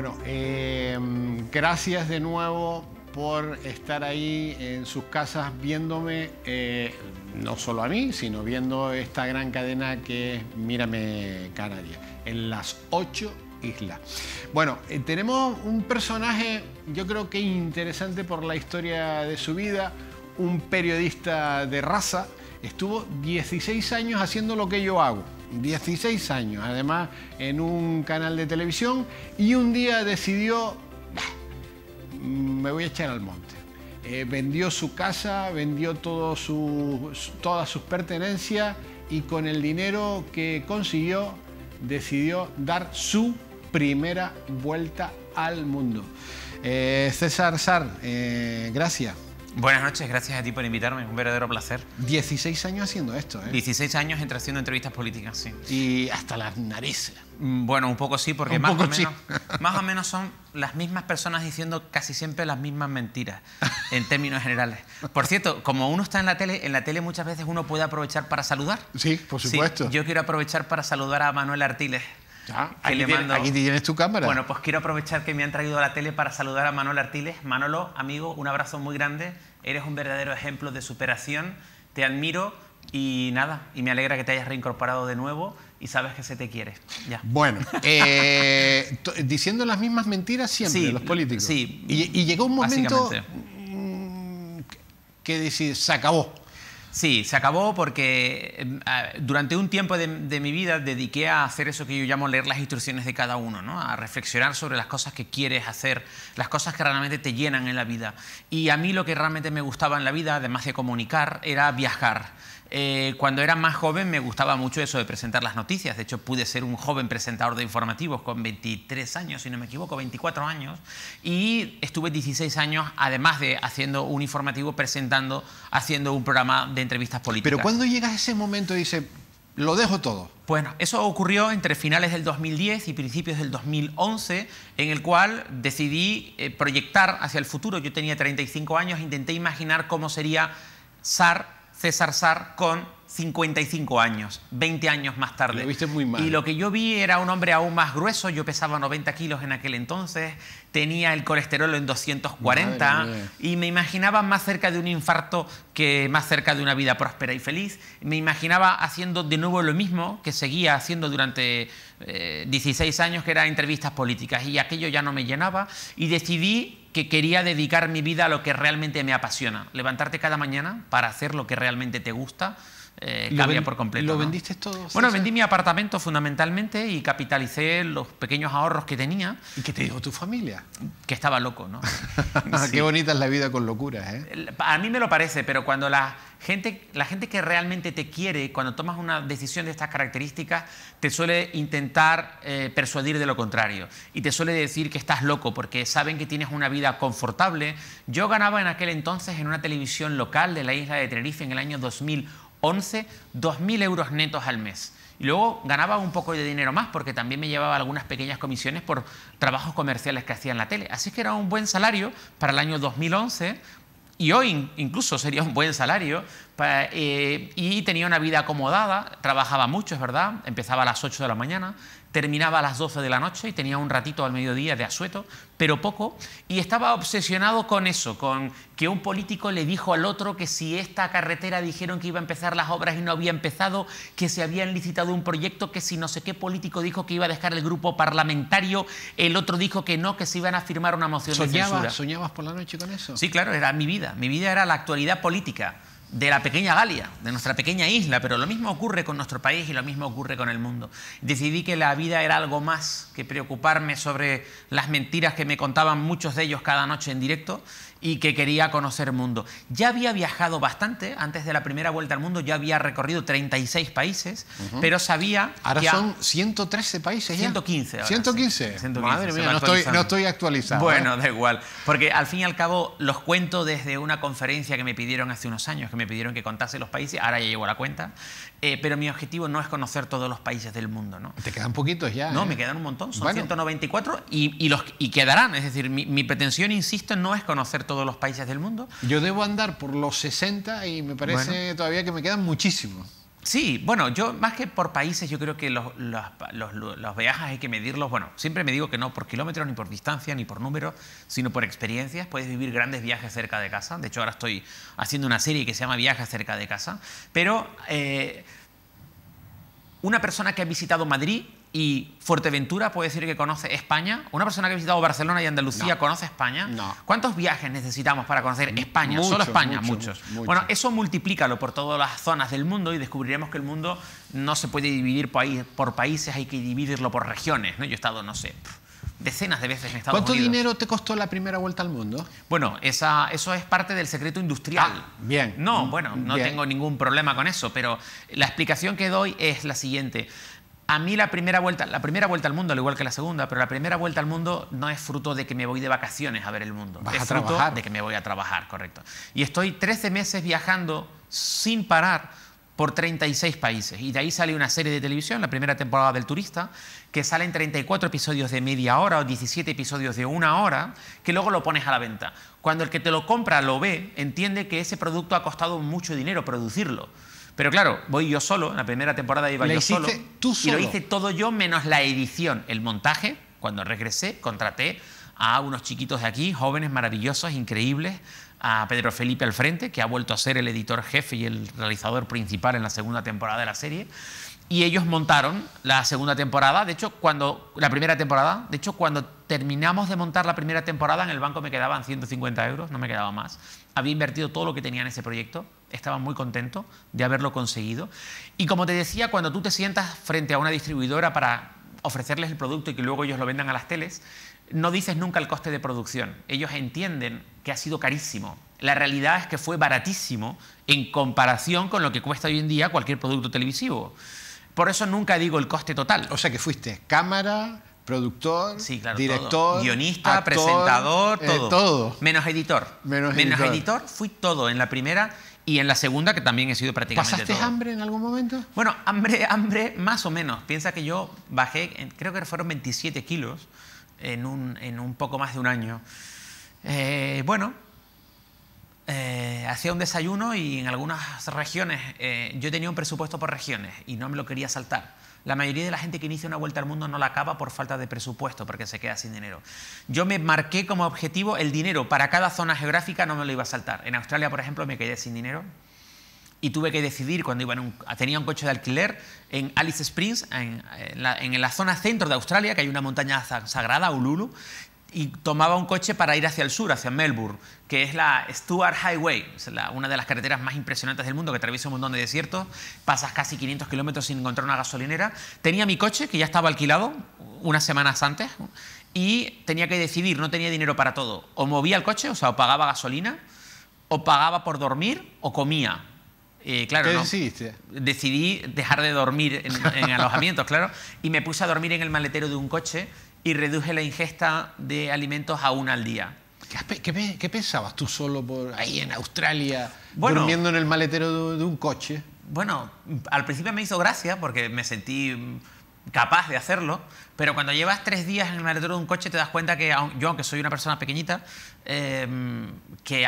Bueno, em, gracias de nuevo por estar ahí en sus casas viéndome, eh, no solo a mí, sino viendo esta gran cadena que es Mírame Canarias, en las ocho islas. Bueno, eh, tenemos un personaje yo creo que interesante por la historia de su vida, un periodista de raza, estuvo 16 años haciendo lo que yo hago 16 años, además en un canal de televisión, y un día decidió, mm, me voy a echar al monte. Eh, vendió su casa, vendió todo todas sus pertenencias y con el dinero que consiguió decidió dar su primera vuelta al mundo. Eh, César Sar, eh, gracias. Buenas noches, gracias a ti por invitarme, es un verdadero placer. 16 años haciendo esto, ¿eh? 16 años entre haciendo entrevistas políticas, sí. Y hasta las narices. Mm, bueno, un poco sí, porque más, o menos, más, o menos, son las mismas personas diciendo casi siempre las mismas mentiras, en términos generales. Por cierto, como uno está en la tele, en la tele muchas veces uno puede aprovechar para saludar. Sí, por supuesto. yo quiero aprovechar para saludar a Manuel Artiles. Ya, aquí, mando... aquí, tienes tu cámara. Bueno, pues quiero aprovechar que me han traído a la tele para saludar a Manuel Artiles. Manolo, amigo, un abrazo muy grande. Eres un verdadero ejemplo de superación, te admiro y nada, y me alegra que te hayas reincorporado de nuevo y sabes que se te quiere. Ya. Bueno, eh, diciendo las mismas mentiras siempre los políticos. Sí. Y, llegó un momento mm, que se acabó. Sí, se acabó porque em, durante un tiempo de, mi vida dediqué a hacer eso que yo llamo leer las instrucciones de cada uno, ¿no? a reflexionar sobre las cosas que quieres hacer, las cosas que realmente te llenan en la vida. Y a mí lo que realmente me gustaba en la vida, además de comunicar, era viajar. Eh, cuando era más joven me gustaba mucho eso de presentar las noticias. De hecho, pude ser un joven presentador de informativos con 23 años, si no me equivoco, 24 años. Y estuve 16 años, además de haciendo un informativo, presentando, haciendo un programa de entrevistas políticas. Pero cuando llegas a ese momento y dices, lo dejo todo. Bueno, eso ocurrió entre finales del 2010 y principios del 2011, en el cual decidí eh, proyectar hacia el futuro. Yo tenía 35 años, intenté imaginar cómo sería SAR César Sar con 55 años, 20 años más tarde. Y lo que yo vi era un hombre aún más grueso, yo pesaba 90 kilos en aquel entonces, tenía el colesterol en 240 y me imaginaba más cerca de un infarto que más cerca de una vida próspera y feliz. Me imaginaba haciendo de nuevo lo mismo que seguía haciendo durante 16 eh, años, que era entrevistas políticas y aquello ya no me llenaba y decidí que quería dedicar mi vida a lo que realmente me apasiona. Levantarte cada mañana para hacer lo que realmente te gusta, eh, por completo. ¿Lo vendiste todo? Bueno, vendí mi apartamento fundamentalmente y capitalicé los pequeños ahorros que tenía. ¿Y qué te dijo tu familia? Que estaba loco, ¿no? Qué bonita es la vida con locuras, ¿eh? A mí me lo parece, pero cuando la gente, la gente que realmente te quiere, cuando tomas una decisión de estas características, te suele intentar eh, persuadir de lo contrario y te suele decir que estás loco porque saben que tienes una vida confortable. Yo ganaba en aquel entonces en una televisión local de la isla de Tenerife en el año 2000 11, 2.000 euros netos al mes. Y luego ganaba un poco de dinero más porque también me llevaba algunas pequeñas comisiones por trabajos comerciales que hacía en la tele. Así que era un buen salario para el año 2011 y hoy incluso sería un buen salario. Eh, y tenía una vida acomodada, trabajaba mucho, es verdad, empezaba a las 8 de la mañana, terminaba a las 12 de la noche y tenía un ratito al mediodía de asueto, pero poco, y estaba obsesionado con eso, con que un político le dijo al otro que si esta carretera dijeron que iba a empezar las obras y no había empezado, que se habían licitado un proyecto, que si no sé qué político dijo que iba a dejar el grupo parlamentario, el otro dijo que no, que se iban a firmar una moción de censura. ¿Soñabas por la noche con eso? Sí, claro, era mi vida, mi vida era la actualidad política de la pequeña Galia, de nuestra pequeña isla, pero lo mismo ocurre con nuestro país y lo mismo ocurre con el mundo. Decidí que la vida era algo más que preocuparme sobre las mentiras que me contaban muchos de ellos cada noche en directo y que quería conocer el mundo. Ya había viajado bastante, antes de la primera vuelta al mundo ya había recorrido 36 países, pero sabía... Ahora son 113 países ya. 115. 115. Madre mía, no estoy, actualizado. Bueno, ¿eh? da igual, porque al fin y al cabo los cuento desde una conferencia que me pidieron hace unos años, que me pidieron que contase los países, ahora ya llevo la cuenta, eh, pero mi objetivo no es conocer todos los países del mundo. ¿no? Te quedan poquitos ya. No, ¿eh? me quedan un montón, son 194 y, y, los, quedarán, es decir, mi, mi pretensión, insisto, no es conocer todos los países del mundo. Yo debo andar por los 60 y me parece todavía que me quedan muchísimos. Sí, bueno, yo más que por países, yo creo que los, viajes hay que medirlos. Bueno, siempre me digo que no por kilómetros, ni por distancia, ni por número... sino por experiencias. Puedes vivir grandes viajes cerca de casa. De hecho, ahora estoy haciendo una serie que se llama Viajes cerca de casa. Pero eh, una persona que ha visitado Madrid y Fuerteventura puede decir que conoce España? ¿Una persona que ha visitado Barcelona y Andalucía conoce España? No. ¿Cuántos viajes necesitamos para conocer España? Solo España, muchos. Bueno, eso multiplícalo por todas las zonas del mundo y descubriremos que el mundo no se puede dividir por países, hay que dividirlo por regiones. ¿no? Yo he estado, no sé, decenas de veces en Estados Unidos. ¿Cuánto dinero te costó la primera vuelta al mundo? Bueno, esa, eso es parte del secreto industrial. Ah, bien. No, mm, bueno, no tengo ningún problema con eso, pero la explicación que doy es la siguiente. A mí la primera vuelta, la primera vuelta al mundo, al igual que la segunda, pero la primera vuelta al mundo no es fruto de que me voy de vacaciones a ver el mundo. Vas es a fruto trabajar. de que me voy a trabajar, correcto. Y estoy 13 meses viajando sin parar por 36 países. Y de ahí sale una serie de televisión, la primera temporada del Turista, que salen 34 episodios de media hora o 17 episodios de una hora, que luego lo pones a la venta. Cuando el que te lo compra lo ve, entiende que ese producto ha costado mucho dinero producirlo pero claro, voy yo solo, en la primera temporada iba yo solo, tú lo hice todo yo menos la edición, el montaje. Cuando regresé, contraté a unos chiquitos de aquí, jóvenes maravillosos, increíbles, a Pedro Felipe al frente, que ha vuelto a ser el editor jefe y el realizador principal en la segunda temporada de la serie. Y ellos montaron la segunda temporada, de hecho, cuando la primera temporada, de hecho, cuando terminamos de montar la primera temporada en el banco me quedaban 150 euros, no me quedaba más. Había invertido todo lo que tenía en ese proyecto estaba muy contento de haberlo conseguido. Y como te decía, cuando tú te sientas frente a una distribuidora para ofrecerles el producto y que luego ellos lo vendan a las teles, no dices nunca el coste de producción. Ellos entienden que ha sido carísimo. La realidad es que fue baratísimo en comparación con lo que cuesta hoy en día cualquier producto televisivo. Por eso nunca digo el coste total. O sea que fuiste cámara, productor, director, guionista, presentador, eh, todo. Menos editor. Menos, editor. Fui todo. En la primera y en la segunda que también he sido prácticamente ¿Pasaste hambre en algún momento? Bueno, hambre, hambre más o menos. Piensa que yo bajé, creo que fueron 27 kilos en un, en un poco más de un año. Eh, bueno, eh, hacía un desayuno y en algunas regiones, eh, yo tenía un presupuesto por regiones y no me lo quería saltar. La mayoría de la gente que inicia una vuelta al mundo no la acaba por falta de presupuesto, porque se queda sin dinero. Yo me marqué como objetivo el dinero. Para cada zona geográfica no me lo iba a saltar. En Australia, por ejemplo, me quedé sin dinero y tuve que decidir cuando iba tenía un coche de alquiler en Alice Springs, en, la, en, la, zona centro de Australia, que hay una montaña sagrada, Ululu, y tomaba un coche para ir hacia el sur, hacia Melbourne, que es la Stuart Highway, una de las carreteras más impresionantes del mundo, que atraviesa un montón de desiertos, pasas casi 500 kilómetros sin encontrar una gasolinera. Tenía mi coche, que ya estaba alquilado unas semanas antes, y tenía que decidir, no tenía dinero para todo. O movía el coche, o sea, pagaba gasolina, o pagaba por dormir, o comía. Eh, claro, ¿Qué decidiste? Decidí dejar de dormir en alojamientos, claro, y me puse a dormir en el maletero de un coche y reduje la ingesta de alimentos a una al día. ¿Qué, pensabas tú solo ahí en Australia, durmiendo en el maletero de un coche? Bueno, al principio me hizo gracia porque me sentí capaz de hacerlo, pero cuando llevas tres días en el maletero de un coche te das cuenta que yo, aunque soy una persona pequeñita, em,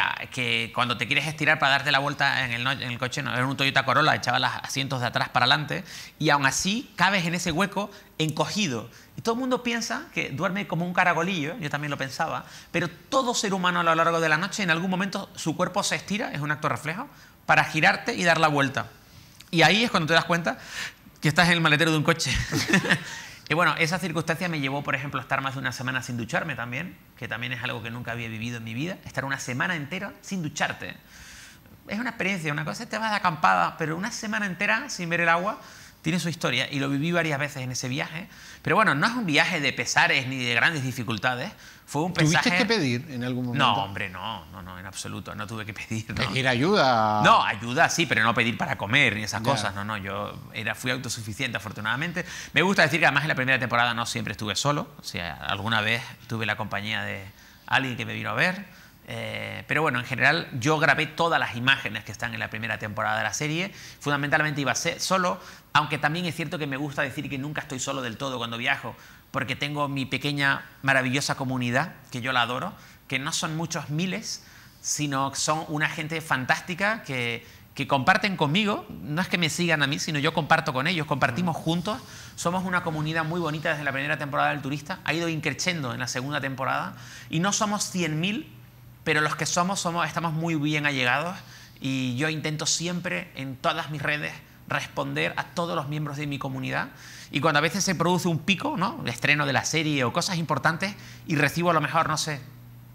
ah, que, cuando te quieres estirar para darte la vuelta en el, coche, en un Toyota Corolla, echaba los asientos de atrás para adelante, y aún así cabes en ese hueco encogido. Y todo el mundo piensa que duerme como un caragolillo, yo también lo pensaba, pero todo ser humano a lo largo de la noche en algún momento su cuerpo se estira, es un acto reflejo, para girarte y dar la vuelta. Y ahí es cuando te das cuenta que estás en el maletero de un coche. y bueno, esa circunstancia me llevó, por ejemplo, a estar más de una semana sin ducharme también, que también es algo que nunca había vivido en mi vida, estar una semana entera sin ducharte. Es una experiencia, una cosa te vas de acampada, pero una semana entera sin ver el agua tiene su historia y lo viví varias veces en ese viaje. Pero bueno, no es un viaje de pesares ni de grandes dificultades, fue un ¿Tuviste que pedir en algún momento? No, hombre, no, no, no, en absoluto, no tuve que pedir. ¿Pedir ayuda? No, ayuda sí, pero no pedir para comer ni esas cosas, no, no, yo era, fui autosuficiente afortunadamente. Me gusta decir que además en la primera temporada no siempre estuve solo, o sea, alguna vez tuve la compañía de alguien que me vino a ver, eh, pero bueno, en general yo grabé todas las imágenes que están en la primera temporada de la serie. Fundamentalmente iba a ser solo, aunque también es cierto que me gusta decir que nunca estoy solo del todo cuando viajo porque tengo mi pequeña, maravillosa comunidad, que yo la adoro, que no son muchos miles, sino que son una gente fantástica que, comparten conmigo, no es que me sigan a mí, sino yo comparto con ellos, compartimos juntos, somos una comunidad muy bonita desde la primera temporada del Turista, ha ido increciendo en la segunda temporada y no somos 100.000, pero los que somos, somos estamos muy bien allegados y yo intento siempre en todas mis redes responder a todos los miembros de mi comunidad y cuando a veces se produce un pico, ¿no? estreno de la serie o cosas importantes, y recibo a lo mejor, no sé,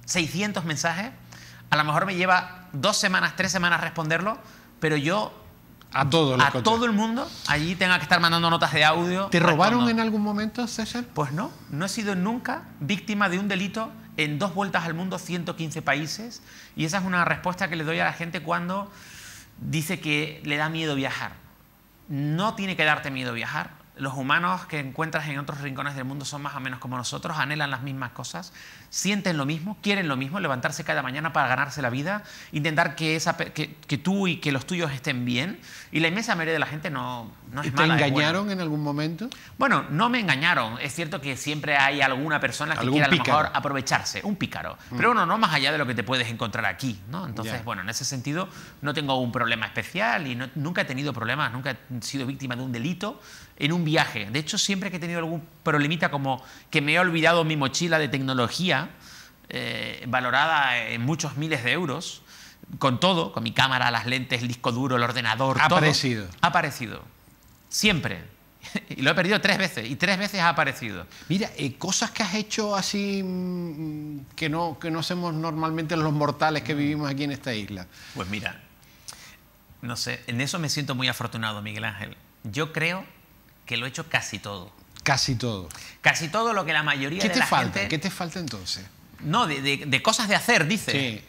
600 mensajes, a lo mejor me lleva dos semanas, tres semanas responderlo, pero yo a, todo, a todo el mundo allí tenga que estar mandando notas de audio. ¿Te robaron en algún momento, César? Pues no, no he sido nunca víctima de un delito en dos vueltas al mundo, 115 países, y esa es una respuesta que le doy a la gente cuando dice que le da miedo viajar. No tiene que darte miedo viajar, los humanos que encuentras en otros rincones del mundo son más o menos como nosotros, anhelan las mismas cosas, sienten lo mismo, quieren lo mismo, levantarse cada mañana para ganarse la vida, intentar que, esa, que, tú y que los tuyos estén bien. Y la inmensa mayoría de la gente no, no es ¿Te mala. ¿Te engañaron en algún momento? Bueno, no me engañaron. Es cierto que siempre hay alguna persona que quiera a lo mejor aprovecharse, un pícaro. Mm. Pero bueno, no más allá de lo que te puedes encontrar aquí. ¿no? Entonces, bueno, en ese sentido no tengo un problema especial y nunca he tenido problemas, nunca he sido víctima de un delito en un viaje. De hecho, siempre que he tenido algún problemita como que me he olvidado mi mochila de tecnología, eh, valorada en muchos miles de euros, con todo, con mi cámara, las lentes, el disco duro, el ordenador, ha aparecido. Ha aparecido. Siempre. y lo he perdido tres veces, y tres veces ha aparecido. Mira, eh, cosas que has hecho así mm, que no, que no hacemos normalmente los mortales que vivimos aquí en esta isla. Pues mira, no sé, en eso me siento muy afortunado, Miguel Ángel. Yo creo que lo he hecho casi todo. Casi todo. Casi todo lo que la mayoría ¿Qué te de la falta? ¿Qué te falta entonces? No, de, cosas de hacer, dice.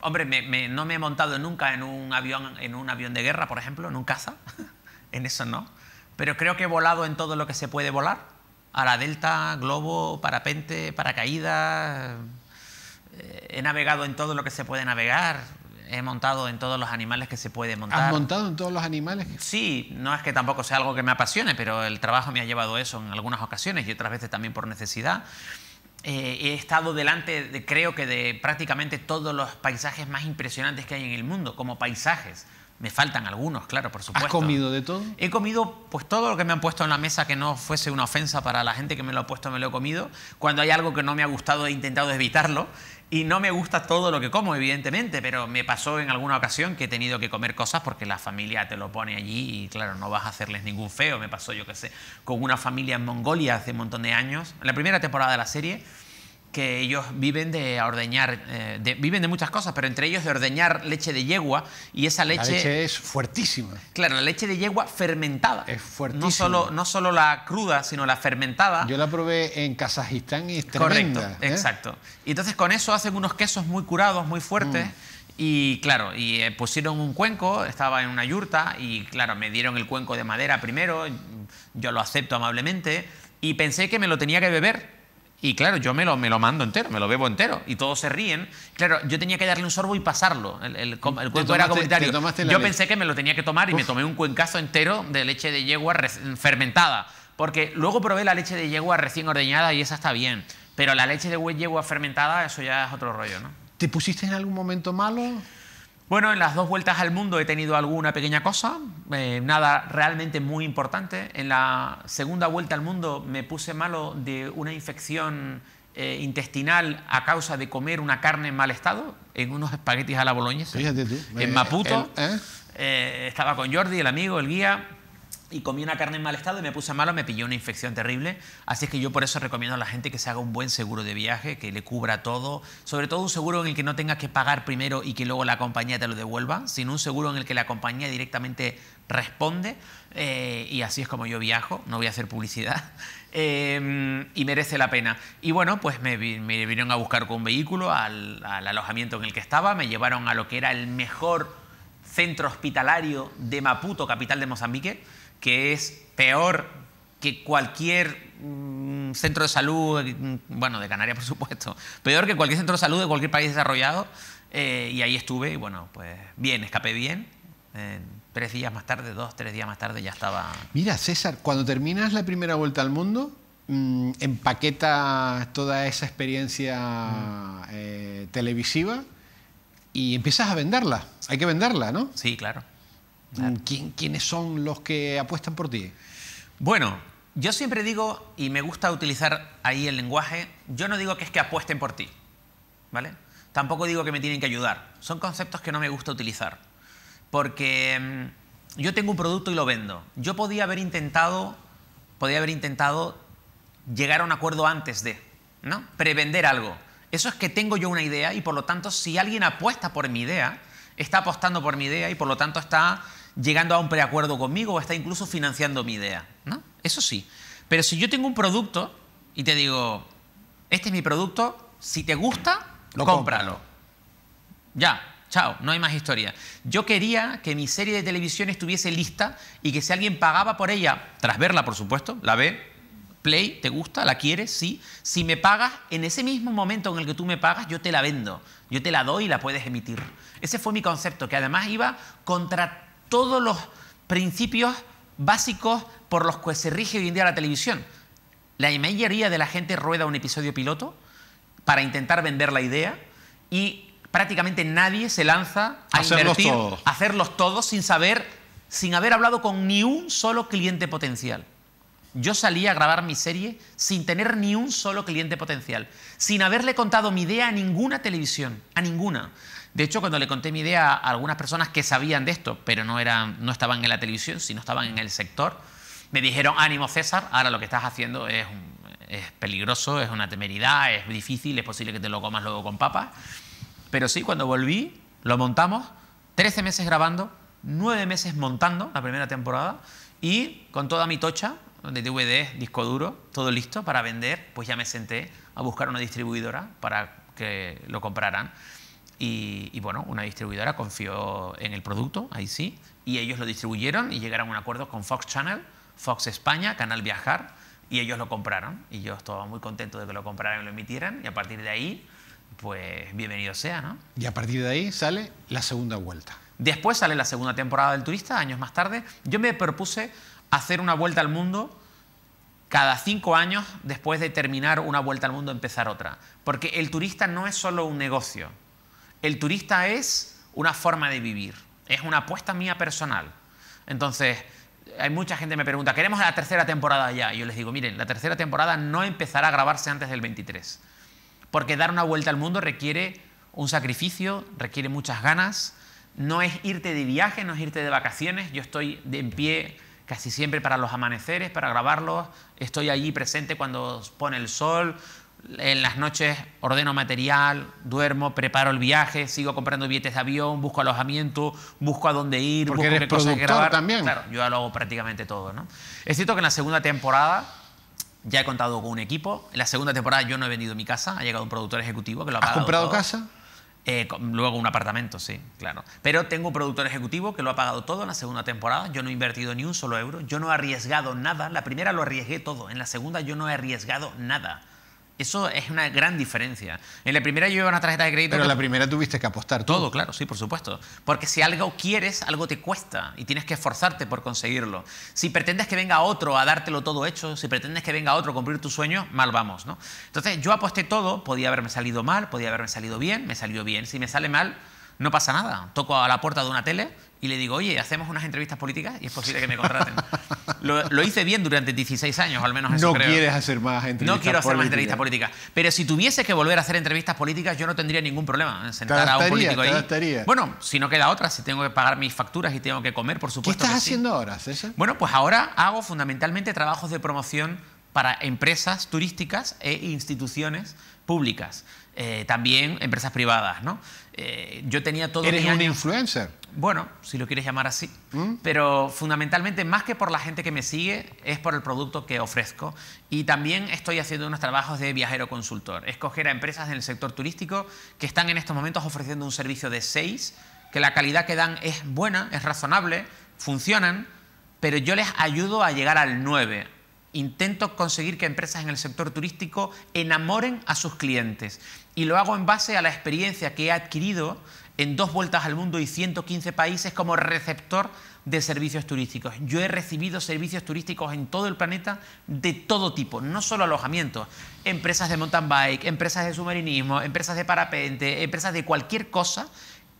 Hombre, no me he montado nunca en un avión, en un avión de guerra, por ejemplo, en un caza. en eso no. Pero creo que he volado en todo lo que se puede volar. A la delta, globo, parapente, paracaídas. Eh, he navegado en todo lo que se puede navegar he montado en todos los animales que se puede montar. ¿Has montado en todos los animales? Sí, no es que tampoco sea algo que me apasione, pero el trabajo me ha llevado eso en algunas ocasiones y otras veces también por necesidad. Eh, he estado delante, de, creo que de prácticamente todos los paisajes más impresionantes que hay en el mundo, como paisajes. Me faltan algunos, claro, por supuesto. ¿Has comido de todo? He comido pues todo lo que me han puesto en la mesa que no fuese una ofensa para la gente que me lo ha puesto, me lo he comido. Cuando hay algo que no me ha gustado he intentado evitarlo y no me gusta todo lo que como, evidentemente, pero me pasó en alguna ocasión que he tenido que comer cosas porque la familia te lo pone allí y claro, no vas a hacerles ningún feo. Me pasó, yo qué sé, con una familia en Mongolia hace un montón de años, en la primera temporada de la serie, que ellos viven de ordeñar, eh, viven de muchas cosas, pero entre ellos de ordeñar leche de yegua y esa leche... La leche es fuertísima. Claro, la leche de yegua fermentada. Es fuertísima. No solo, no solo la cruda, sino la fermentada. Yo la probé en Kazajistán y es tremenda, Correcto, ¿eh? exacto. Y entonces con eso hacen unos quesos muy curados, muy fuertes. Mm. Y claro, y eh, pusieron un cuenco, estaba en una yurta y claro, me dieron el cuenco de madera primero, yo lo acepto amablemente y pensé que me lo tenía que beber y claro, yo me lo, me lo mando entero, me lo bebo entero. Y todos se ríen. Claro, yo tenía que darle un sorbo y pasarlo. El, el, era comunitario. Yo pensé que me lo tenía que tomar y me tomé un cuencazo entero de leche de yegua fermentada. Porque luego probé la leche de yegua recién ordeñada y esa está bien. Pero la leche de yegua fermentada, eso ya es otro rollo, ¿no? ¿Te pusiste en algún momento malo? Bueno, en las dos vueltas al mundo he tenido alguna pequeña cosa, eh, nada realmente muy importante. En la segunda vuelta al mundo me puse malo de una infección eh, intestinal a causa de comer una carne en mal estado, en unos espaguetis a la boloñesa, Fíjate tú. en Maputo. ¿eh? estaba con Jordi, el amigo, el guía y comí una carne en mal estado y me puse malo, me pilló una infección terrible. Así es que yo por eso recomiendo a la gente que se haga un buen seguro de viaje, que le cubra todo. Sobre todo un seguro en el que no tengas que pagar primero y que luego la compañía te lo devuelva, sino un seguro en el que la compañía directamente responde. Eh, y así es como yo viajo, no voy a hacer publicidad. Em, y merece la pena. Y bueno, pues me, vinieron a buscar con un vehículo al alojamiento en el que estaba, me llevaron a lo que era el mejor centro hospitalario de Maputo, capital de Mozambique que es peor que cualquier mm, centro de salud, mm, bueno, de Canarias por supuesto, peor que cualquier centro de salud de cualquier país desarrollado. Eh, y ahí estuve y bueno, pues bien, escapé bien. tres días más tarde, dos, tres días más tarde ya estaba... Mira, César, cuando terminas la primera vuelta al mundo, mm, empaqueta empaquetas toda esa experiencia eh, televisiva y empiezas a venderla. Hay que venderla, ¿no? Sí, claro. Mm. ¿Quiénes son los que apuestan por ti? Bueno, yo siempre digo, y me gusta utilizar ahí el lenguaje, yo no digo que es que apuesten por ti, ¿vale? Tampoco digo que me tienen que ayudar. Son conceptos que no me gusta utilizar. Porque mm, yo tengo un producto y lo vendo. Yo podía haber intentado, podía haber intentado llegar a un acuerdo antes de, ¿no? Prevender algo. Eso es que tengo yo una idea y por lo tanto si alguien apuesta por mi idea, está apostando por mi idea y por lo tanto está llegando a un preacuerdo conmigo o está incluso financiando mi idea. ¿no? Eso sí. Pero si yo tengo un producto y te digo, este es mi producto, si te gusta, cómpralo. Ya, chao, no hay más historia. Yo quería que mi serie de televisión estuviese lista y que si alguien pagaba por ella, tras verla por supuesto, la ve, play, te gusta, la quieres, sí. Si me pagas, en ese mismo momento en el que tú me pagas, yo te la vendo, yo te la doy y la puedes emitir. Ese fue mi concepto, que además iba contra todos los principios básicos por los que se rige hoy en día la televisión. La mayoría de la gente rueda un episodio piloto para intentar vender la idea y prácticamente nadie se lanza a invertir, a hacerlos todos sin saber, sin haber hablado con ni un solo cliente potencial. Yo salí a grabar mi serie sin tener ni un solo cliente potencial, sin haberle contado mi idea a ninguna televisión, a ninguna. De hecho, cuando le conté mi idea a algunas personas que sabían de esto, pero no, eran, no estaban en la televisión, sino estaban en el sector, me dijeron, ánimo César, ahora lo que estás haciendo es, es peligroso, es una temeridad, es difícil, es posible que te lo comas luego con papas. Pero sí, cuando volví, lo montamos, 13 meses grabando, 9 meses montando la primera temporada y con toda mi tocha de DVD, disco duro, todo listo para vender, pues ya me senté a buscar una distribuidora para que lo compraran. Y, bueno, una distribuidora confió en el producto, ahí sí, y ellos lo distribuyeron y llegaron a un acuerdo con Fox Channel, Fox España, Canal Viajar, y ellos lo compraron. Y yo estaba muy contento de que lo compraran y lo emitieran, y a partir de ahí, pues bienvenido sea, ¿no? Y a partir de ahí sale la segunda vuelta. Después sale la segunda temporada del Turista, años más tarde. Yo me propuse hacer una vuelta al mundo cada cinco años después de terminar una vuelta al mundo empezar otra. Porque el turista no es solo un negocio el turista es una forma de vivir, es una apuesta mía personal. Entonces, hay mucha gente que me pregunta, ¿queremos la tercera temporada ya? Y yo les digo, miren, la tercera temporada no empezará a grabarse antes del 23, porque dar una vuelta al mundo requiere un sacrificio, requiere muchas ganas, no es irte de viaje, no es irte de vacaciones, yo estoy de en pie casi siempre para los amaneceres, para grabarlos, estoy allí presente cuando pone el sol, en las noches ordeno material, duermo, preparo el viaje, sigo comprando billetes de avión, busco alojamiento, busco a dónde ir, busco cosas que grabar. también. Claro, yo ya lo hago prácticamente todo, ¿no? Es cierto que en la segunda temporada ya he contado con un equipo. En la segunda temporada yo no he vendido mi casa, ha llegado un productor ejecutivo que lo ha pagado. ¿Has comprado casa? Eh, luego un apartamento, sí, claro. Pero tengo un productor ejecutivo que lo ha pagado todo en la segunda temporada. Yo no he invertido ni un solo euro. Yo no he arriesgado nada. La primera lo arriesgué todo. En la segunda yo no he arriesgado nada. Eso es una gran diferencia. En la primera yo llevo una tarjeta de crédito. Pero en la primera tuviste que apostar. Todo, todo, claro, sí, por supuesto. Porque si algo quieres, algo te cuesta y tienes que esforzarte por conseguirlo. Si pretendes que venga otro a dártelo todo hecho, si pretendes que venga otro a cumplir tu sueño, mal vamos, ¿no? Entonces yo aposté todo, podía haberme salido mal, podía haberme salido bien, me salió bien. Si me sale mal, no pasa nada. Toco a la puerta de una tele y le digo, oye, hacemos unas entrevistas políticas y es posible que me contraten. lo, hice bien durante 16 años, al menos eso no creo. No quieres hacer más entrevistas políticas. No quiero hacer más entrevistas políticas. Pero si tuviese que volver a hacer entrevistas políticas, yo no tendría ningún problema en sentar a un político ahí. Bueno, si no queda otra, si tengo que pagar mis facturas y tengo que comer, por supuesto. ¿Qué estás haciendo ahora, César? Bueno, pues ahora hago fundamentalmente trabajos de promoción para empresas turísticas e instituciones públicas. Eh, también empresas privadas, ¿no? Eh, yo tenía todo. ¿Eres un influencer? Bueno, si lo quieres llamar así. ¿Mm? Pero fundamentalmente, más que por la gente que me sigue, es por el producto que ofrezco. Y también estoy haciendo unos trabajos de viajero consultor. Escoger a empresas en el sector turístico que están en estos momentos ofreciendo un servicio de seis, que la calidad que dan es buena, es razonable, funcionan, pero yo les ayudo a llegar al 9, Intento conseguir que empresas en el sector turístico enamoren a sus clientes y lo hago en base a la experiencia que he adquirido en dos vueltas al mundo y 115 países como receptor de servicios turísticos. Yo he recibido servicios turísticos en todo el planeta de todo tipo, no solo alojamientos, empresas de mountain bike, empresas de submarinismo, empresas de parapente, empresas de cualquier cosa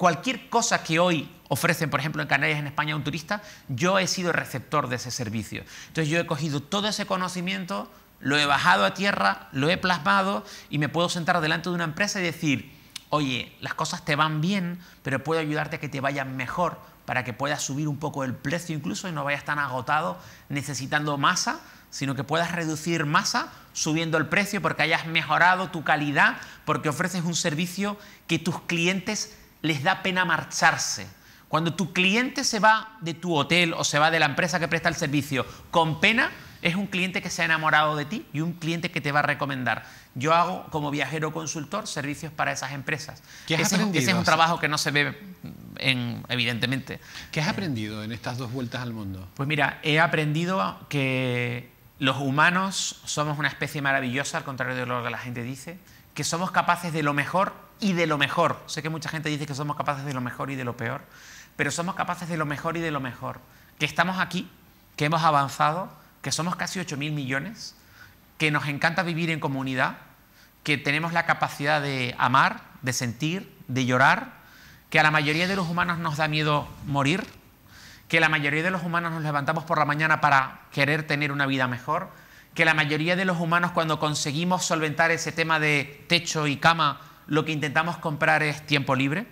cualquier cosa que hoy ofrecen, por ejemplo, en Canarias, en España, un turista, yo he sido receptor de ese servicio. Entonces yo he cogido todo ese conocimiento, lo he bajado a tierra, lo he plasmado y me puedo sentar delante de una empresa y decir, oye, las cosas te van bien, pero puedo ayudarte a que te vayan mejor para que puedas subir un poco el precio incluso y no vayas tan agotado necesitando masa, sino que puedas reducir masa subiendo el precio porque hayas mejorado tu calidad, porque ofreces un servicio que tus clientes les da pena marcharse. Cuando tu cliente se va de tu hotel o se va de la empresa que presta el servicio con pena, es un cliente que se ha enamorado de ti y un cliente que te va a recomendar. Yo hago como viajero consultor servicios para esas empresas. ese, es un trabajo que no se ve, evidentemente. ¿Qué has aprendido en estas dos vueltas al mundo? Pues mira, he aprendido que los humanos somos una especie maravillosa, al contrario de lo que la gente dice que somos capaces de lo mejor y de lo mejor. Sé que mucha gente dice que somos capaces de lo mejor y de lo peor, pero somos capaces de lo mejor y de lo mejor. Que estamos aquí, que hemos avanzado, que somos casi 8.000 millones, que nos encanta vivir en comunidad, que tenemos la capacidad de amar, de sentir, de llorar, que a la mayoría de los humanos nos da miedo morir, que la mayoría de los humanos nos levantamos por la mañana para querer tener una vida mejor, que la mayoría de los humanos cuando conseguimos solventar ese tema de techo y cama, lo que intentamos comprar es tiempo libre?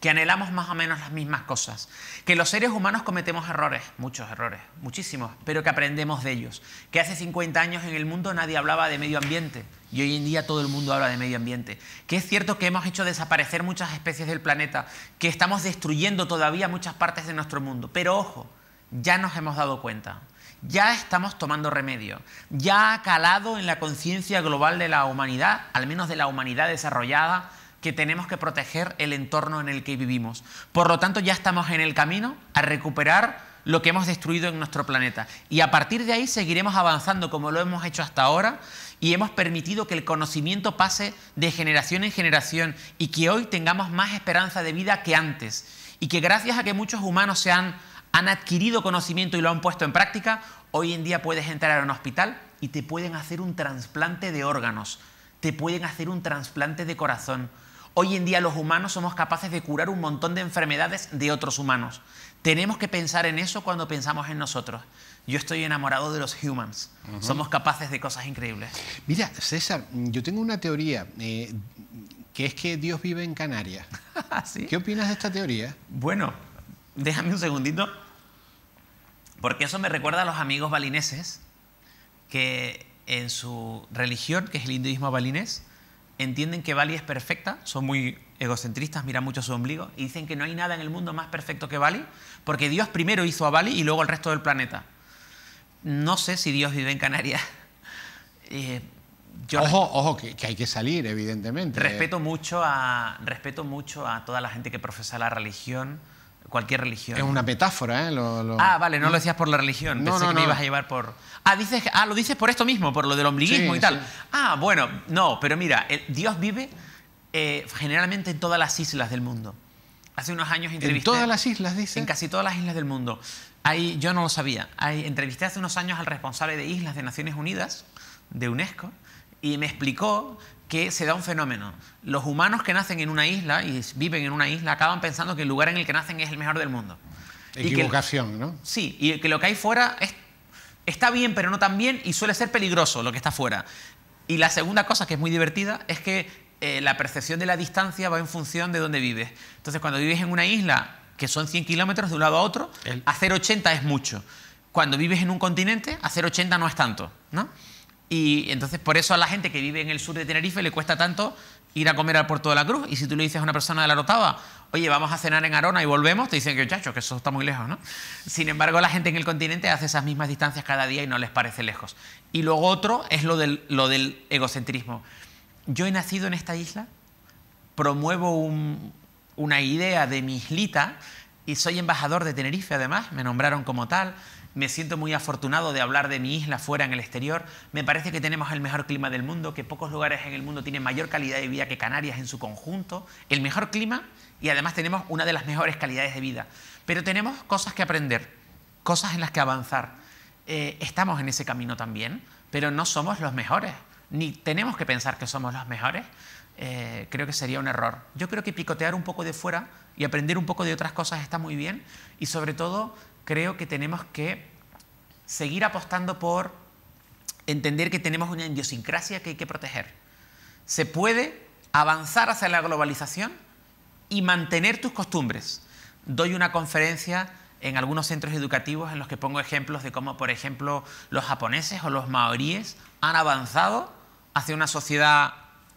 que anhelamos más o menos las mismas cosas, que los seres humanos cometemos errores, muchos errores, muchísimos, pero que aprendemos de ellos, que hace 50 años en el mundo nadie hablaba de medio ambiente y hoy en día todo el mundo habla de medio ambiente, que es cierto que hemos hecho desaparecer muchas especies del planeta, que estamos destruyendo todavía muchas partes de nuestro mundo, pero ojo, ya nos hemos dado cuenta, ya estamos tomando remedio, ya ha calado en la conciencia global de la humanidad, al menos de la humanidad desarrollada, que tenemos que proteger el entorno en el que vivimos. Por lo tanto, ya estamos en el camino a recuperar lo que hemos destruido en nuestro planeta. Y a partir de ahí seguiremos avanzando como lo hemos hecho hasta ahora y hemos permitido que el conocimiento pase de generación en generación y que hoy tengamos más esperanza de vida que antes. Y que gracias a que muchos humanos se han han adquirido conocimiento y lo han puesto en práctica, hoy en día puedes entrar a un hospital y te pueden hacer un trasplante de órganos, te pueden hacer un trasplante de corazón. Hoy en día los humanos somos capaces de curar un montón de enfermedades de otros humanos. Tenemos que pensar en eso cuando pensamos en nosotros. Yo estoy enamorado de los humans. Somos capaces de cosas increíbles. Mira, César, yo tengo una teoría. Eh, que es que Dios vive en Canarias. ¿Ah, ¿Qué opinas de esta teoría? Bueno, Déjame un segundito, porque eso me recuerda a los amigos balineses que en su religión, que es el hinduismo balinés, entienden que Bali es perfecta, son muy egocentristas, miran mucho su ombligo y dicen que no hay nada en el mundo más perfecto que Bali, porque Dios primero hizo a Bali y luego el resto del planeta. No sé si Dios vive en Canarias. Eh, yo ojo, ojo, que, hay que salir, evidentemente. Respeto mucho, a, respeto mucho a toda la gente que profesa la religión cualquier religión. Es una metáfora, ¿eh? Ah, vale, no lo decías por la religión. No, Pensé ibas a llevar por. Ah, dices, ah, lo dices por esto mismo, por lo del ombliguismo y tal. Ah, bueno, no, pero mira, Dios vive eh, generalmente en todas las islas del mundo. Hace unos años entrevisté. ¿En todas las islas, dice? En casi todas las islas del mundo. ahí yo no lo sabía. entrevisté hace unos años al responsable de Islas de Naciones Unidas, de UNESCO, y me explicó que se da un fenómeno. Los humanos que nacen en una isla y viven en una isla acaban pensando que el lugar en el que nacen es el mejor del mundo. Equivocación, y ¿no? Sí, y que lo que hay fuera está bien, pero no tan bien y suele ser peligroso lo que está fuera. Y la segunda cosa que es muy divertida es que eh, la percepción de la distancia va en función de dónde vives. Entonces, cuando vives en una isla que son 100 kilómetros de un lado a otro, hacer 80 es mucho. Cuando vives en un continente, hacer 80 no es tanto, ¿no? Y entonces por eso a la gente que vive en el sur de Tenerife le cuesta tanto ir a comer al Puerto de la Cruz. Y si tú le dices a una persona de la Rotava, oye, vamos a cenar en Arona y volvemos, te dicen que, chacho, que eso está muy lejos, ¿no? Sin embargo, la gente en el continente hace esas mismas distancias cada día y no les parece lejos. Y luego otro es lo del, lo del egocentrismo. Yo he nacido en esta isla, promuevo una idea de mi islita y soy embajador de Tenerife, además, me nombraron como tal. Me siento muy afortunado de hablar de mi isla fuera en el exterior. Me parece que tenemos el mejor clima del mundo, que pocos lugares en el mundo tienen mayor calidad de vida que Canarias en su conjunto. El mejor clima y además tenemos una de las mejores calidades de vida. Pero tenemos cosas que aprender, cosas en las que avanzar. Eh, estamos en ese camino también, pero no somos los mejores, ni tenemos que pensar que somos los mejores. Eh, creo que sería un error. Yo creo que picotear un poco de fuera y aprender un poco de otras cosas está muy bien y sobre todo creo que tenemos que seguir apostando por entender que tenemos una idiosincrasia que hay que proteger. Se puede avanzar hacia la globalización y mantener tus costumbres. Doy una conferencia en algunos centros educativos en los que pongo ejemplos de cómo, por ejemplo, los japoneses o los maoríes han avanzado hacia una sociedad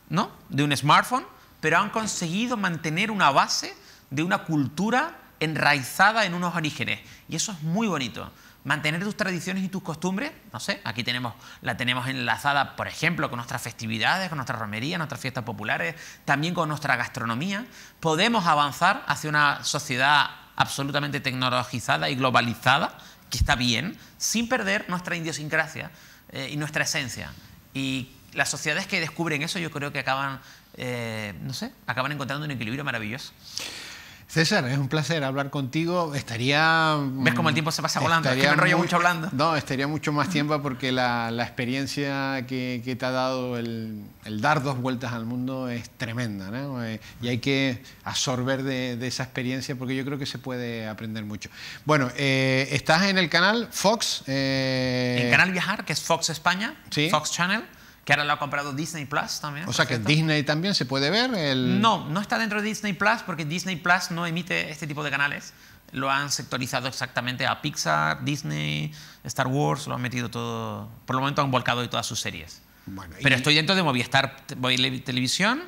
¿no? de un smartphone, pero han conseguido mantener una base de una cultura enraizada en unos orígenes. Y eso es muy bonito. Mantener tus tradiciones y tus costumbres, no sé, aquí tenemos, la tenemos enlazada, por ejemplo, con nuestras festividades, con nuestras romerías, nuestras fiestas populares, también con nuestra gastronomía. Podemos avanzar hacia una sociedad absolutamente tecnologizada y globalizada, que está bien, sin perder nuestra idiosincrasia eh, y nuestra esencia. Y las sociedades que descubren eso, yo creo que acaban, eh, no sé, acaban encontrando un equilibrio maravilloso. César, es un placer hablar contigo. Estaría. ¿Ves cómo el tiempo se pasa volando? Es que me enrollo mucho hablando. No, estaría mucho más tiempo porque la, experiencia que, te ha dado el, dar dos vueltas al mundo es tremenda, ¿no? Eh, y hay que absorber de, esa experiencia porque yo creo que se puede aprender mucho. Bueno, eh, estás en el canal Fox. Eh, ¿En El canal Viajar, que es Fox España, Fox Channel que ahora lo ha comprado Disney Plus también. O sea que Disney también se puede ver. No, no está dentro de Disney Plus porque Disney Plus no emite este tipo de canales. Lo han sectorizado exactamente a Pixar, Disney, Star Wars, lo han metido todo. Por el momento han volcado de todas sus series. Pero estoy dentro de Movistar Televisión,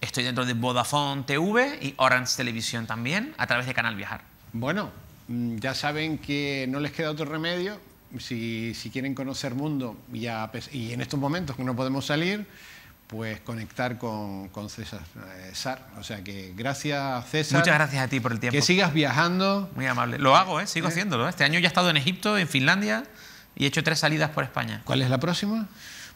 estoy dentro de Vodafone TV y Orange Televisión también, a través de Canal Viajar. Bueno, mm, ya saben que no les queda otro remedio si, quieren conocer mundo y, en estos momentos que no podemos salir, pues conectar con, César, eh, O sea que gracias César. Muchas gracias a ti por el tiempo. Que sigas viajando. Muy amable. Lo hago, ¿eh? sigo eh. haciéndolo. ¿eh? Este año ya he estado en Egipto, en Finlandia y he hecho tres salidas por España. ¿Cuál es la próxima?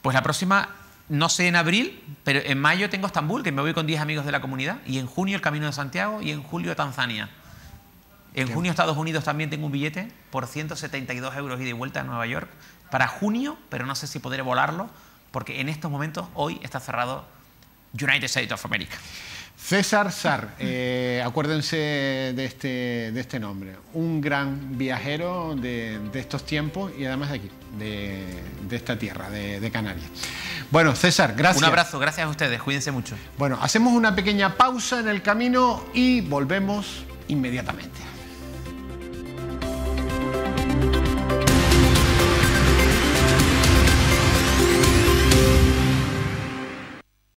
Pues la próxima, no sé en abril, pero en mayo tengo Estambul, que me voy con 10 amigos de la comunidad, y en junio el Camino de Santiago y en julio Tanzania. En junio Estados Unidos también tengo un billete por 172 euros ida y vuelta a Nueva York para junio, pero no sé si podré volarlo porque en estos momentos hoy está cerrado United States of America. César Sar, eh, acuérdense este, de este, nombre, un gran viajero de, estos tiempos y además de aquí, de, de esta tierra, de, Canarias. Bueno, César, gracias. Un abrazo, gracias a ustedes, cuídense mucho. Bueno, hacemos una pequeña pausa en el camino y volvemos inmediatamente.